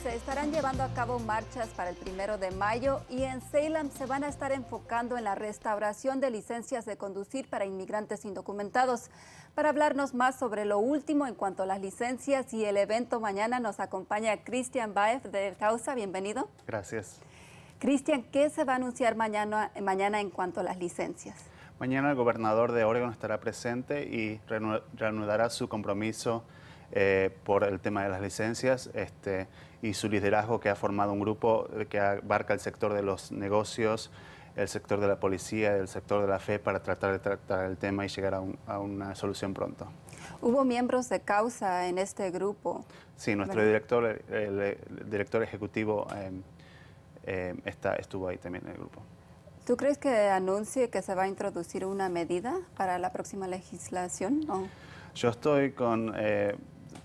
se estarán llevando a cabo marchas para el primero de mayo y en Salem se van a estar enfocando en la restauración de licencias de conducir para inmigrantes indocumentados. Para hablarnos más sobre lo último en cuanto a las licencias y el evento mañana nos acompaña Cristian Baez de Causa. Bienvenido. Gracias. Cristian, ¿qué se va a anunciar mañana, en cuanto a las licencias? Mañana el gobernador de Oregon estará presente y reanudará su compromiso eh, por el tema de las licencias. Este, y su liderazgo que ha formado un grupo que abarca el sector de los negocios, el sector de la policía, el sector de la fe para tratar de tratar el tema y llegar a, una solución pronto. Hubo miembros de causa en este grupo. Sí, nuestro director, el, director ejecutivo em, em, está, estuvo ahí también en el grupo. ¿Tú crees que anuncie que se va a introducir una medida para la próxima legislación? Yo estoy con... Eh,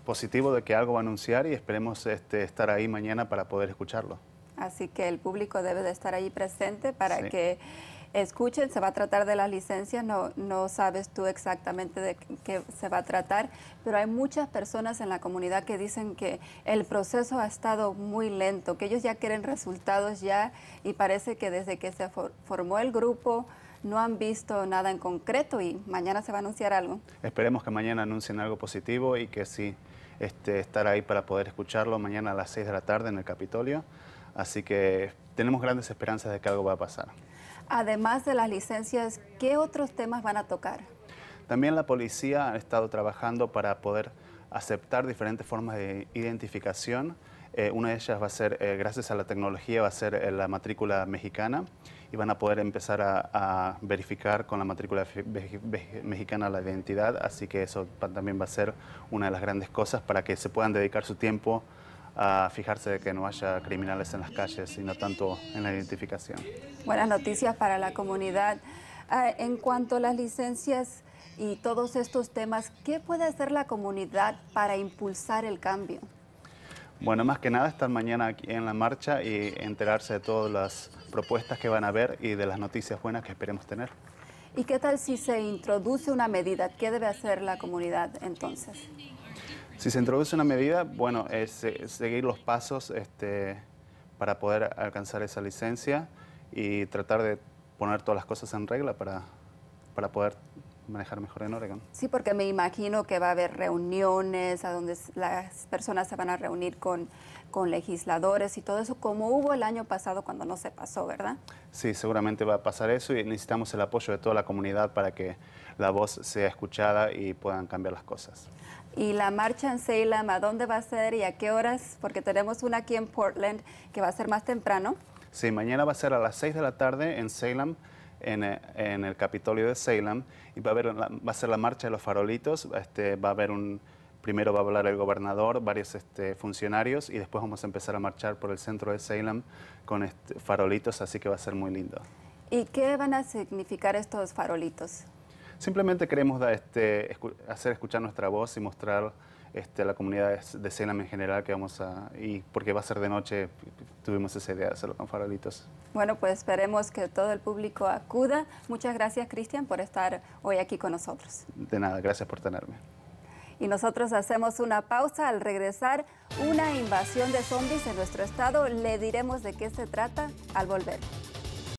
positivo de que algo va a anunciar y esperemos este, estar ahí mañana para poder escucharlo. Así que el público debe de estar ahí presente para que escuchen, se va a tratar de las licencias, no, sabes tú exactamente de qué se va a tratar, pero hay muchas personas en la comunidad que dicen que el proceso ha estado muy lento, que ellos ya quieren resultados ya y parece que desde que se formó el grupo no han visto nada en concreto y mañana se va a anunciar algo. Esperemos que mañana anuncien algo positivo y que sí, este, estará ahí para poder escucharlo mañana a las 6 de la tarde en el Capitolio. Así que tenemos grandes esperanzas de que algo va a pasar. Además de las licencias, ¿qué otros temas van a tocar? También la policía ha estado trabajando para poder aceptar diferentes formas de identificación. Eh, una de ellas va a ser, eh, gracias a la tecnología, va a ser eh, la matrícula mexicana y van a poder empezar a, verificar con la matrícula mexicana la identidad, así que eso también va a ser una de las grandes cosas para que se puedan dedicar su tiempo a fijarse de que no haya criminales en las calles, no tanto en la identificación. Buenas noticias para la comunidad. Ah, en cuanto a las licencias y todos estos temas, ¿qué puede hacer la comunidad para impulsar el cambio? Bueno, más que nada estar mañana aquí en la marcha y enterarse de todas las propuestas que van a haber y de las noticias buenas que esperemos tener. ¿Y qué tal si se introduce una medida? ¿Qué debe hacer la comunidad entonces? Si se introduce una medida, bueno, es seguir los pasos este, para poder alcanzar esa licencia y tratar de poner todas las cosas en regla para, para poder manejar mejor en Oregon. Sí, porque me imagino que va a haber reuniones a donde las personas se van a reunir con, con legisladores y todo eso, como hubo el año pasado cuando no se pasó, ¿verdad? Sí, seguramente va a pasar eso y necesitamos el apoyo de toda la comunidad para que la voz sea escuchada y puedan cambiar las cosas. Y la marcha en Salem, ¿a dónde va a ser y a qué horas? Porque tenemos una aquí en Portland que va a ser más temprano. Sí, mañana va a ser a las 6 de la tarde en Salem. Eh, en, el Capitolio de Salem y va a, haber, va a ser la marcha de los farolitos, este, va a haber un, primero va a hablar el gobernador, varios este, funcionarios y después vamos a empezar a marchar por el centro de Salem con este, farolitos, así que va a ser muy lindo. ¿Y qué van a significar estos farolitos? Simplemente queremos este, hacer escuchar nuestra voz y mostrar este, la comunidad de Salem en general que vamos a, y porque va a ser de noche, tuvimos esa idea de hacerlo con farolitos. Bueno, pues esperemos que todo el público acuda. Muchas gracias, Cristian, por estar hoy aquí con nosotros. De nada, gracias por tenerme. Y nosotros hacemos una pausa al regresar. Una invasión de zombies en nuestro estado. Le diremos de qué se trata al volver.